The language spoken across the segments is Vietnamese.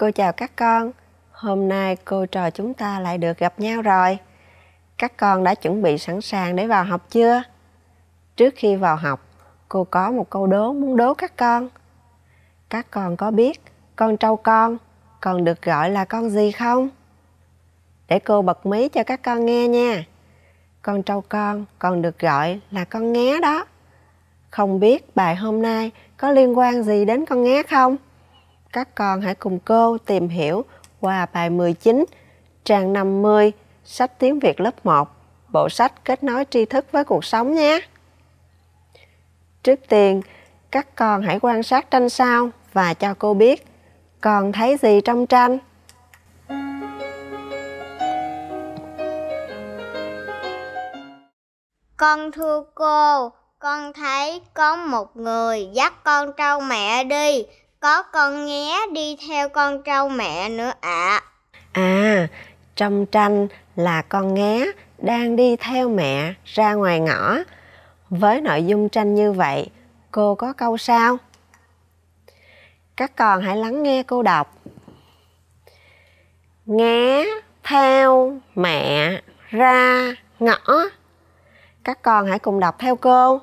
Cô chào các con. Hôm nay cô trò chúng ta lại được gặp nhau rồi. Các con đã chuẩn bị sẵn sàng để vào học chưa? Trước khi vào học, cô có một câu đố muốn đố các con. Các con có biết con trâu con còn được gọi là con gì không? Để cô bật mí cho các con nghe nha. Con trâu con còn được gọi là con ngé đó. Không biết bài hôm nay có liên quan gì đến con ngé không? các con hãy cùng cô tìm hiểu qua bài 19, trang 50, sách tiếng Việt lớp 1, bộ sách kết nối tri thức với cuộc sống nhé. Trước tiên, các con hãy quan sát tranh sao và cho cô biết con thấy gì trong tranh. Con thưa cô, con thấy có một người dắt con trâu mẹ đi có con nghé đi theo con trâu mẹ nữa ạ. À. à, trong tranh là con nghé đang đi theo mẹ ra ngoài ngõ. Với nội dung tranh như vậy, cô có câu sao? Các con hãy lắng nghe cô đọc. Nghé theo mẹ ra ngõ. Các con hãy cùng đọc theo cô.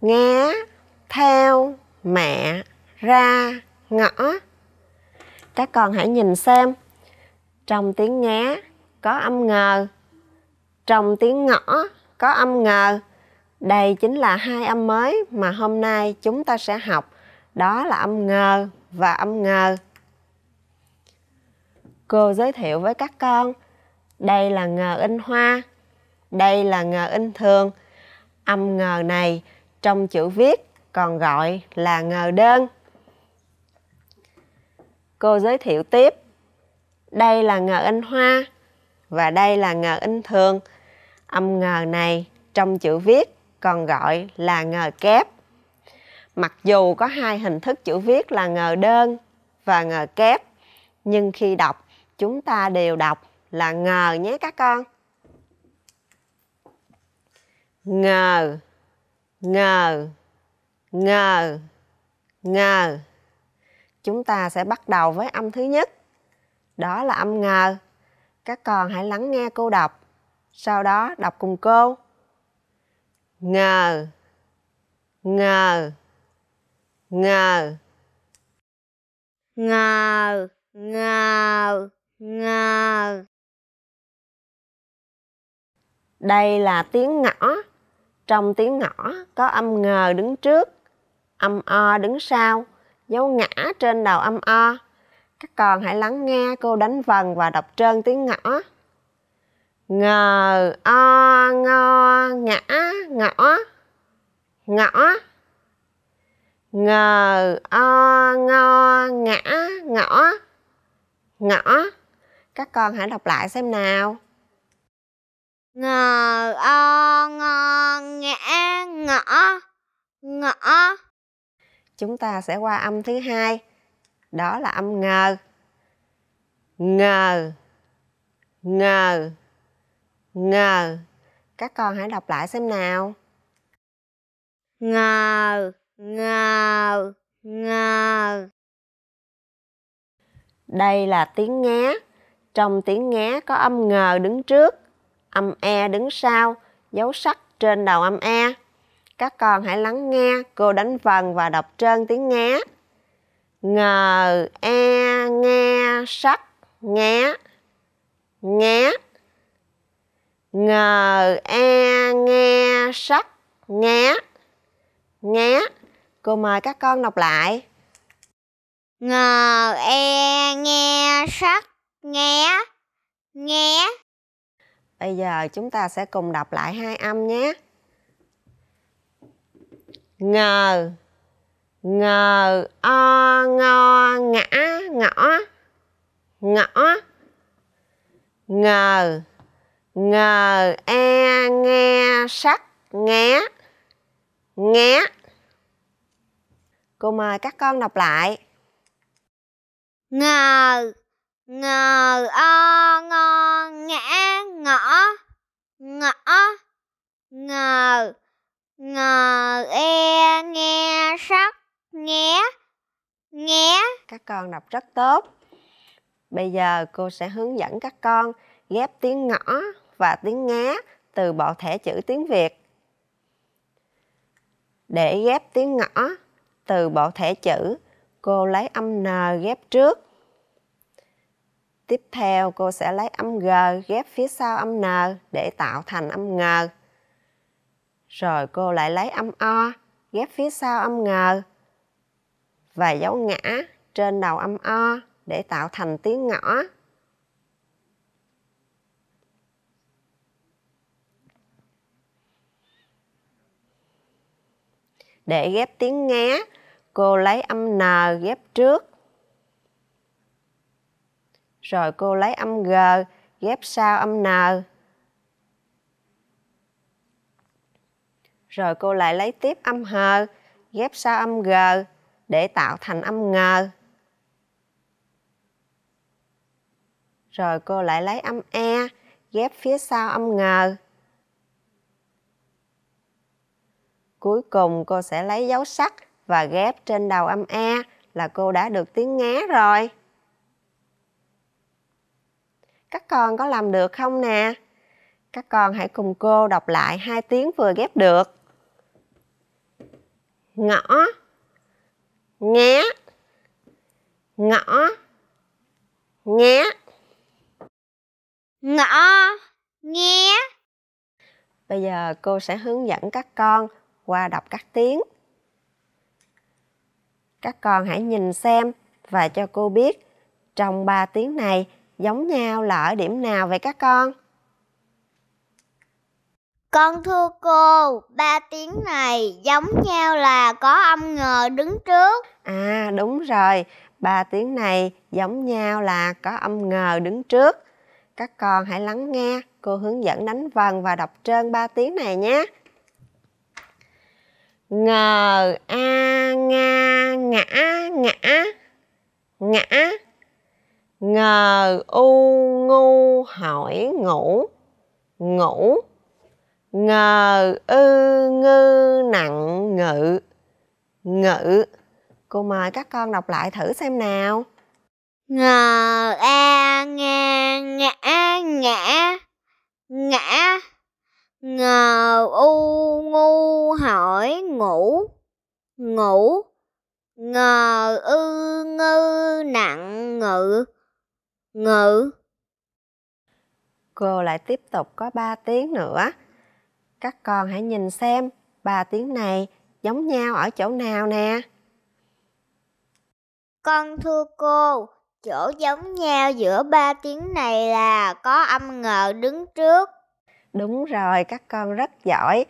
Nghé theo mẹ ra ngõ các con hãy nhìn xem trong tiếng ngá có âm ngờ trong tiếng ngõ có âm ngờ đây chính là hai âm mới mà hôm nay chúng ta sẽ học đó là âm ngờ và âm ngờ cô giới thiệu với các con đây là ngờ in hoa đây là ngờ in thường âm ngờ này trong chữ viết còn gọi là ngờ đơn cô giới thiệu tiếp đây là ngờ in hoa và đây là ngờ in thường âm ngờ này trong chữ viết còn gọi là ngờ kép mặc dù có hai hình thức chữ viết là ngờ đơn và ngờ kép nhưng khi đọc chúng ta đều đọc là ngờ nhé các con ngờ ngờ ngờ ngờ chúng ta sẽ bắt đầu với âm thứ nhất đó là âm ngờ các con hãy lắng nghe cô đọc sau đó đọc cùng cô ngờ ngờ ngờ ngờ ngờ ngờ đây là tiếng ngõ trong tiếng ngõ có âm ngờ đứng trước âm o đứng sau dấu ngã trên đầu âm o. Các con hãy lắng nghe cô đánh vần và đọc trơn tiếng ngõ. Ngờ, o, ngo, ngã, ngõ, ngõ. Ngờ, o, ngo, ngã, ngõ, ngõ. Các con hãy đọc lại xem nào ngờ o ngon ngã ngõ ngõ chúng ta sẽ qua âm thứ hai đó là âm ngờ ngờ ngờ ngờ các con hãy đọc lại xem nào ngờ ngờ ngờ đây là tiếng ngé trong tiếng ngé có âm ngờ đứng trước âm e đứng sau dấu sắc trên đầu âm e các con hãy lắng nghe cô đánh vần và đọc trơn tiếng ngá, Ngờ, e, nghe, sắc, ngá ngá Ngờ, e, nghe, sắc, ngá ngá Cô mời các con đọc lại. Ngờ, e, nghe, sắc, ngá ngá Bây giờ chúng ta sẽ cùng đọc lại hai âm nhé ngờ ngờ o ngo ngã ngõ ngõ ngờ ngờ e nghe sắc nghé nghé cô mời các con đọc lại ngờ ngờ o ngo ngã ngõ ngõ ngờ ngờ e nghe sắc nghe nghe các con đọc rất tốt bây giờ cô sẽ hướng dẫn các con ghép tiếng ngõ và tiếng ngá từ bộ thẻ chữ tiếng việt để ghép tiếng ngõ từ bộ thẻ chữ cô lấy âm n ghép trước tiếp theo cô sẽ lấy âm g ghép phía sau âm n để tạo thành âm ngờ rồi cô lại lấy âm O, ghép phía sau âm ngờ và dấu ngã trên đầu âm O để tạo thành tiếng ngõ. Để ghép tiếng nghe, cô lấy âm N ghép trước. Rồi cô lấy âm G ghép sau âm N rồi cô lại lấy tiếp âm hờ ghép sau âm g để tạo thành âm ngờ rồi cô lại lấy âm e ghép phía sau âm ngờ cuối cùng cô sẽ lấy dấu sắc và ghép trên đầu âm e là cô đã được tiếng ngá rồi các con có làm được không nè các con hãy cùng cô đọc lại hai tiếng vừa ghép được ngõ nghé ngõ nghé ngõ nghé bây giờ cô sẽ hướng dẫn các con qua đọc các tiếng các con hãy nhìn xem và cho cô biết trong ba tiếng này giống nhau là ở điểm nào vậy các con con thưa cô, ba tiếng này giống nhau là có âm ngờ đứng trước. À đúng rồi, ba tiếng này giống nhau là có âm ngờ đứng trước. Các con hãy lắng nghe, cô hướng dẫn đánh vần và đọc trơn ba tiếng này nhé. Ngờ a nga ngã ngã ngã ngờ u ngu hỏi ngủ ngủ ngờ ư ngư nặng ngự ngự cô mời các con đọc lại thử xem nào ngờ a e, nga ngã ngã ngã ngờ u ngu hỏi ngủ ngủ ngờ ư ngư nặng ngự ngự cô lại tiếp tục có ba tiếng nữa các con hãy nhìn xem ba tiếng này giống nhau ở chỗ nào nè con thưa cô chỗ giống nhau giữa ba tiếng này là có âm ngờ đứng trước đúng rồi các con rất giỏi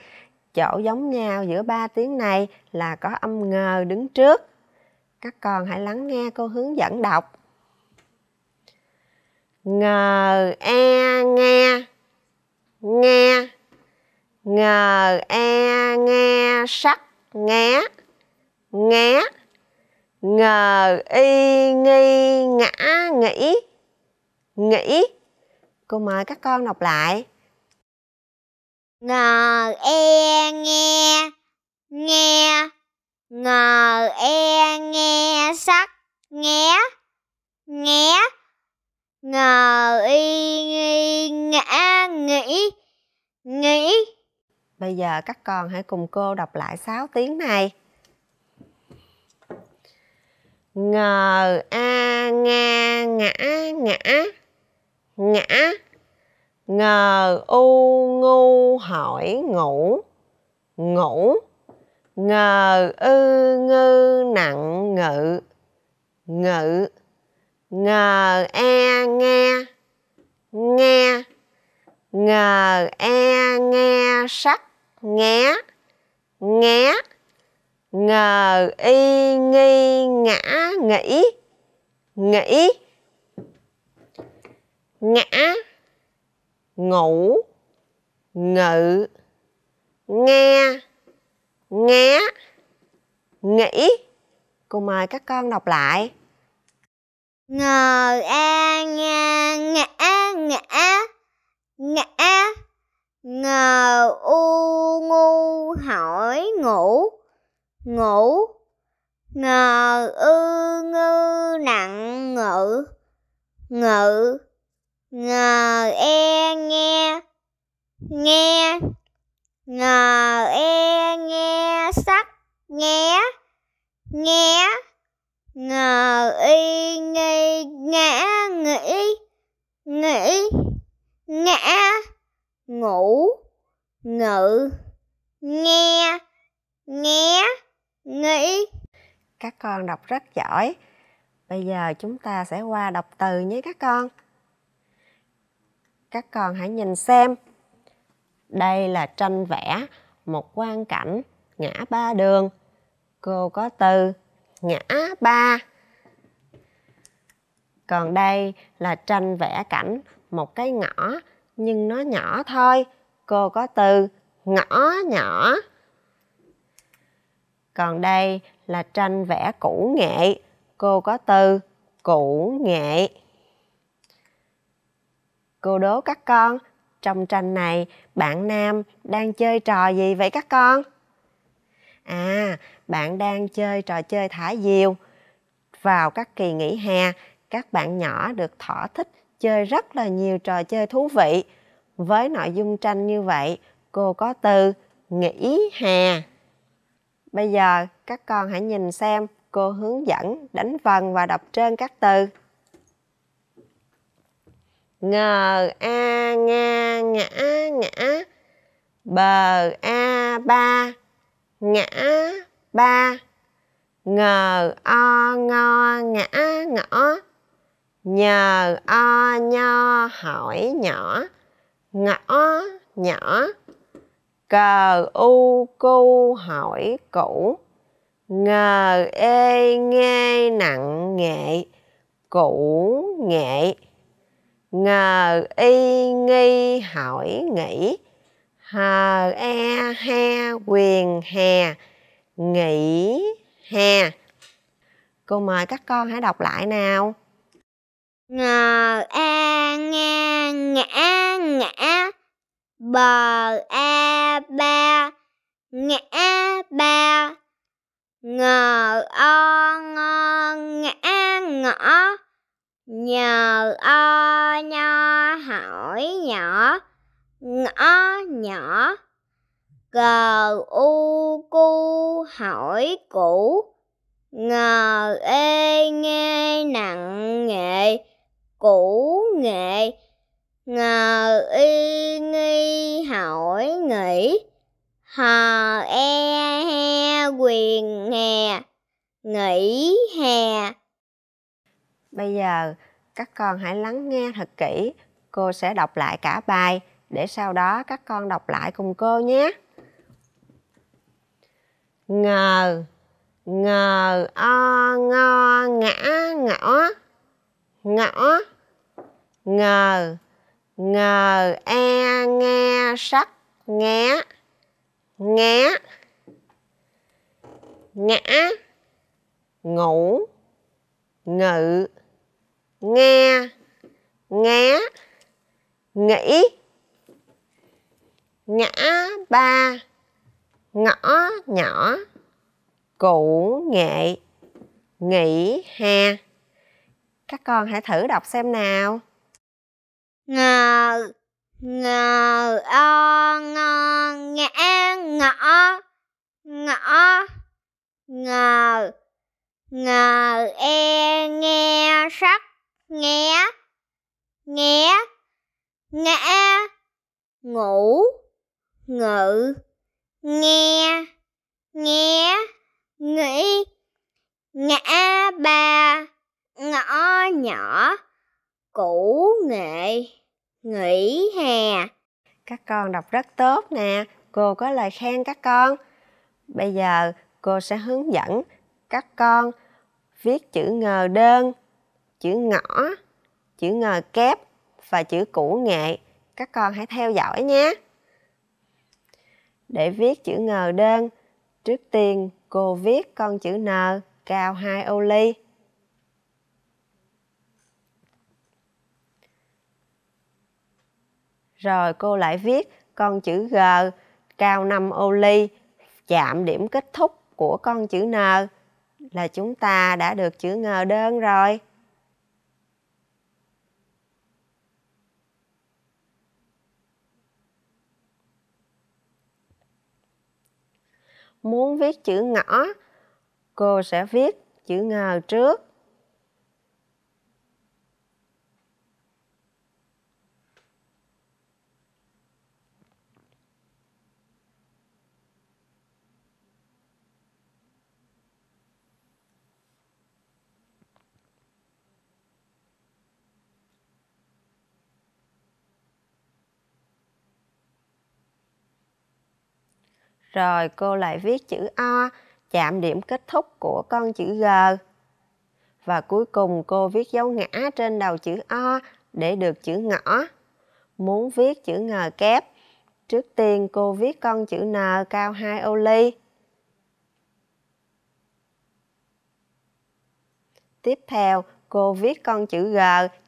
chỗ giống nhau giữa ba tiếng này là có âm ngờ đứng trước các con hãy lắng nghe cô hướng dẫn đọc ngờ e nghe nghe ngờ e nghe sắc ngé ngé ngờ y nghi ngã nghĩ nghĩ cô mời các con đọc lại ngờ e nghe nghe ngờ e nghe sắc nghe nghe ngờ y nghi ngã nghĩ nghĩ Bây giờ các con hãy cùng cô đọc lại 6 tiếng này. Ngờ a nga ngã ngã ngã ngờ u ngu hỏi ngủ ngủ ngờ ư ngư nặng ngự ngự ngờ e nghe nghe ngờ e nghe sắc ngá, ngá, ngờ y nghi ngã nghĩ nghĩ ngã ngủ ngự nghe nghe nghĩ cô mời các con đọc lại ngờ a e, nga ngã ngã ngã ngờ u ngu hỏi ngủ ngủ ngờ ư ngư nặng ngự ngự ngờ e nghe nghe ngờ e nghe sắc nghe nghe ngờ y nghi ngã nghĩ nghĩ ngã ngủ ngự nghe nghe nghĩ các con đọc rất giỏi bây giờ chúng ta sẽ qua đọc từ nhé các con các con hãy nhìn xem đây là tranh vẽ một quang cảnh ngã ba đường cô có từ ngã ba còn đây là tranh vẽ cảnh một cái ngõ nhưng nó nhỏ thôi. Cô có từ ngõ nhỏ. Còn đây là tranh vẽ cũ nghệ. Cô có từ cũ nghệ. Cô đố các con, trong tranh này bạn nam đang chơi trò gì vậy các con? À, bạn đang chơi trò chơi thả diều. Vào các kỳ nghỉ hè, các bạn nhỏ được thỏa thích chơi rất là nhiều trò chơi thú vị. Với nội dung tranh như vậy, cô có từ nghĩ hè. Bây giờ các con hãy nhìn xem cô hướng dẫn đánh vần và đọc trên các từ. Ngờ a nga ngã ngã bờ a ba ngã ba ngờ o ngo ngã ngõ nhờ o nho hỏi nhỏ ngõ nhỏ cờ u cu hỏi cũ ngờ ê nghe nặng nghệ cũ nghệ ngờ y nghi hỏi nghĩ hờ e he quyền hè nghĩ hè cô mời các con hãy đọc lại nào ngờ a nghe ngã ngã bờ a ba ngã ba ngờ o ngơ ngã ngõ nhờ o nho hỏi nhỏ ngõ nhỏ cờ u cu hỏi cũ ngờ ê cũ nghệ ngờ y nghi hỏi nghĩ hờ e he quyền hè nghĩ hè bây giờ các con hãy lắng nghe thật kỹ cô sẽ đọc lại cả bài để sau đó các con đọc lại cùng cô nhé ngờ ngờ o ngo ngã ngõ ngõ ngờ ngờ e nghe sắc nghé nghé ngã ngủ ngự nghe nghe nghĩ ngã ba ngõ nhỏ cũ nghệ nghĩ ha các con hãy thử đọc xem nào ngờ ngờ o ngơ ngã ngõ ngõ ngờ ngờ e nghe sắc nghe nghe ngã ngủ ngự nghe nghe nghĩ ngã ba ngõ nhỏ cũ nghệ nghỉ hè các con đọc rất tốt nè cô có lời khen các con bây giờ cô sẽ hướng dẫn các con viết chữ ngờ đơn chữ ngõ chữ ngờ kép và chữ cũ nghệ các con hãy theo dõi nhé để viết chữ ngờ đơn trước tiên cô viết con chữ n cao hai ô ly rồi cô lại viết con chữ G cao 5 ô ly chạm điểm kết thúc của con chữ N là chúng ta đã được chữ ngờ đơn rồi. Muốn viết chữ ngõ, cô sẽ viết chữ ngờ trước. Rồi cô lại viết chữ O, chạm điểm kết thúc của con chữ G. Và cuối cùng cô viết dấu ngã trên đầu chữ O để được chữ ngõ. Muốn viết chữ ngờ kép, trước tiên cô viết con chữ N cao 2 ô ly. Tiếp theo, cô viết con chữ G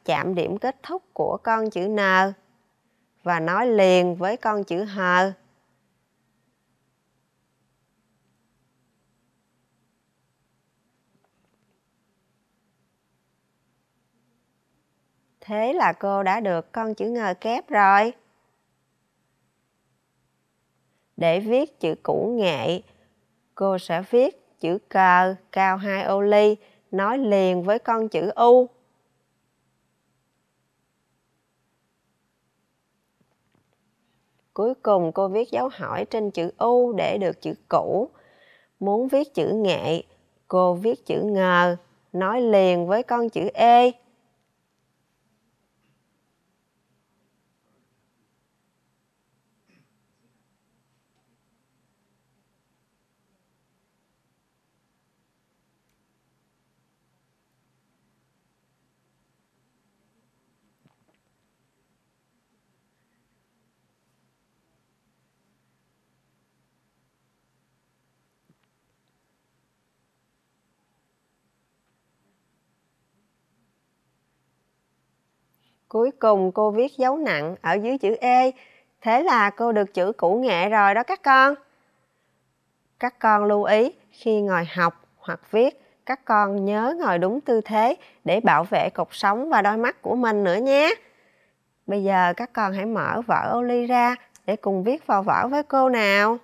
chạm điểm kết thúc của con chữ N và nói liền với con chữ H. thế là cô đã được con chữ ngờ kép rồi. Để viết chữ cũ nghệ, cô sẽ viết chữ cờ cao hai ô ly nói liền với con chữ u. Cuối cùng cô viết dấu hỏi trên chữ u để được chữ cũ. Muốn viết chữ nghệ, cô viết chữ ngờ nói liền với con chữ e Cuối cùng cô viết dấu nặng ở dưới chữ E, thế là cô được chữ cũ nghệ rồi đó các con. Các con lưu ý khi ngồi học hoặc viết, các con nhớ ngồi đúng tư thế để bảo vệ cột sống và đôi mắt của mình nữa nhé. Bây giờ các con hãy mở vở ô ly ra để cùng viết vào vở với cô nào.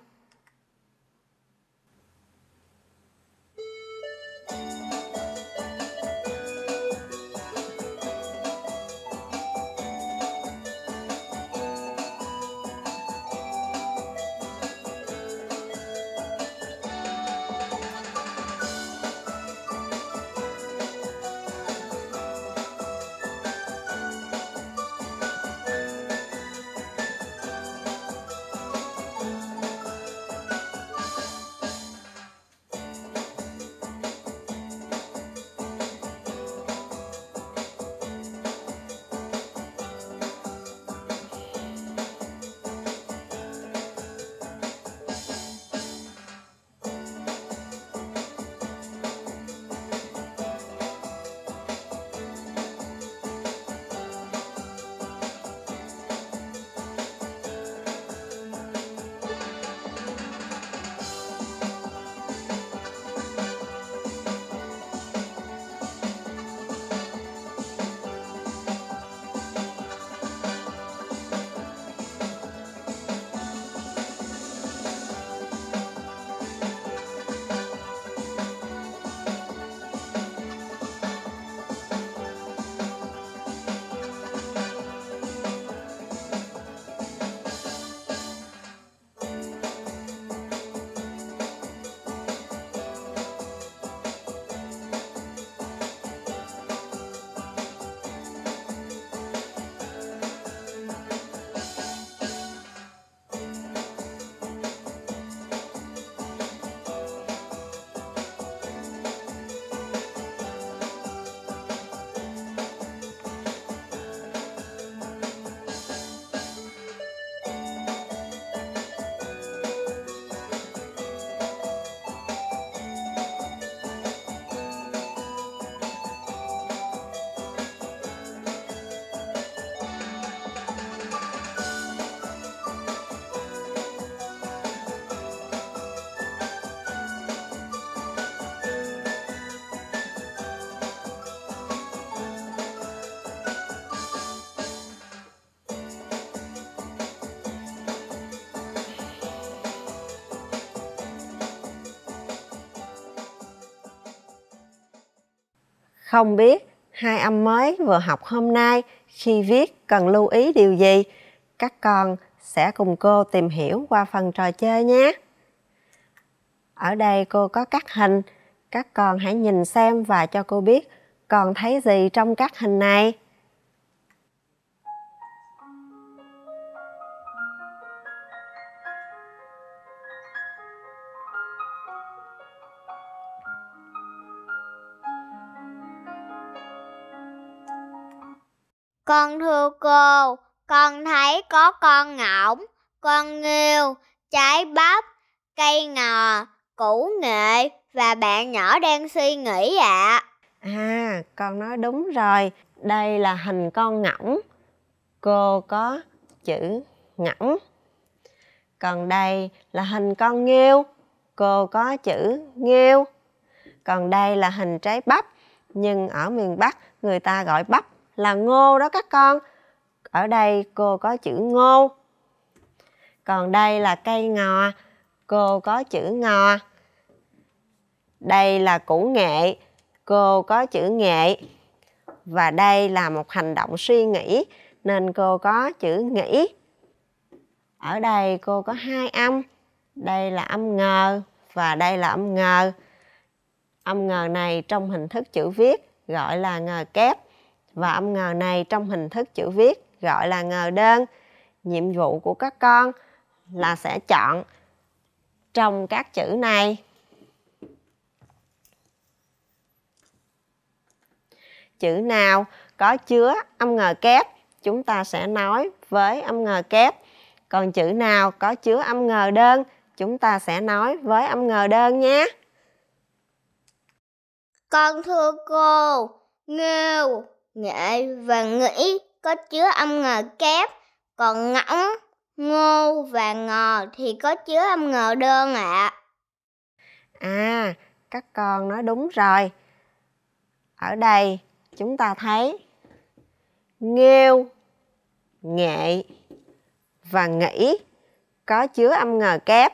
Không biết hai âm mới vừa học hôm nay khi viết cần lưu ý điều gì? Các con sẽ cùng cô tìm hiểu qua phần trò chơi nhé. Ở đây cô có các hình, các con hãy nhìn xem và cho cô biết còn thấy gì trong các hình này. Con thưa cô, con thấy có con ngỗng, con nghêu, trái bắp, cây ngò, củ nghệ và bạn nhỏ đang suy nghĩ ạ. À. à, con nói đúng rồi. Đây là hình con ngỗng. Cô có chữ ngỗng. Còn đây là hình con nghêu. Cô có chữ nghêu. Còn đây là hình trái bắp. Nhưng ở miền Bắc người ta gọi bắp là ngô đó các con. Ở đây cô có chữ ngô. Còn đây là cây ngò, cô có chữ ngò. Đây là củ nghệ, cô có chữ nghệ. Và đây là một hành động suy nghĩ nên cô có chữ nghĩ. Ở đây cô có hai âm. Đây là âm ngờ và đây là âm ngờ. Âm ngờ này trong hình thức chữ viết gọi là ngờ kép và âm ngờ này trong hình thức chữ viết gọi là ngờ đơn. Nhiệm vụ của các con là sẽ chọn trong các chữ này. Chữ nào có chứa âm ngờ kép chúng ta sẽ nói với âm ngờ kép. Còn chữ nào có chứa âm ngờ đơn chúng ta sẽ nói với âm ngờ đơn nhé. Con thưa cô, nghêu nghệ và nghĩ có chứa âm ngờ kép, còn ngỗng, ngô và ngò thì có chứa âm ngờ đơn ạ. À. à, các con nói đúng rồi. Ở đây chúng ta thấy nghêu, nghệ và nghĩ có chứa âm ngờ kép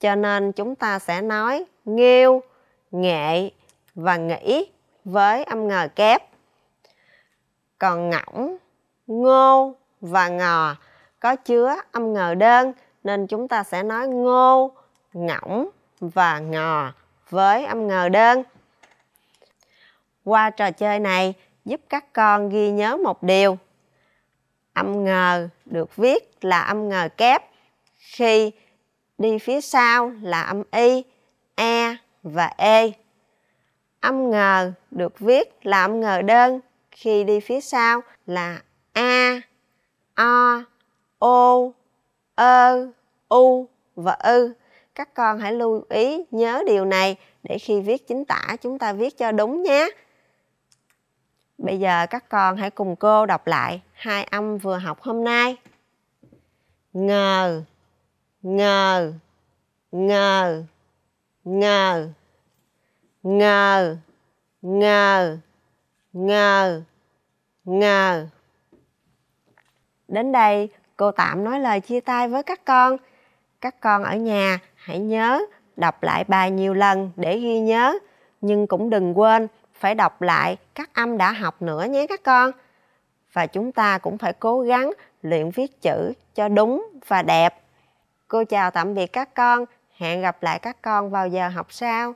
cho nên chúng ta sẽ nói nghêu, nghệ và nghĩ với âm ngờ kép còn ngỗng, ngô và ngò có chứa âm ngờ đơn nên chúng ta sẽ nói ngô, ngỗng và ngò với âm ngờ đơn. Qua trò chơi này giúp các con ghi nhớ một điều. Âm ngờ được viết là âm ngờ kép khi đi phía sau là âm y, e và e. Âm ngờ được viết là âm ngờ đơn khi đi phía sau là a o o ơ u và ư các con hãy lưu ý nhớ điều này để khi viết chính tả chúng ta viết cho đúng nhé bây giờ các con hãy cùng cô đọc lại hai âm vừa học hôm nay ngờ ngờ ngờ ngờ ngờ ngờ ngờ ngờ đến đây cô tạm nói lời chia tay với các con các con ở nhà hãy nhớ đọc lại bài nhiều lần để ghi nhớ nhưng cũng đừng quên phải đọc lại các âm đã học nữa nhé các con và chúng ta cũng phải cố gắng luyện viết chữ cho đúng và đẹp cô chào tạm biệt các con hẹn gặp lại các con vào giờ học sau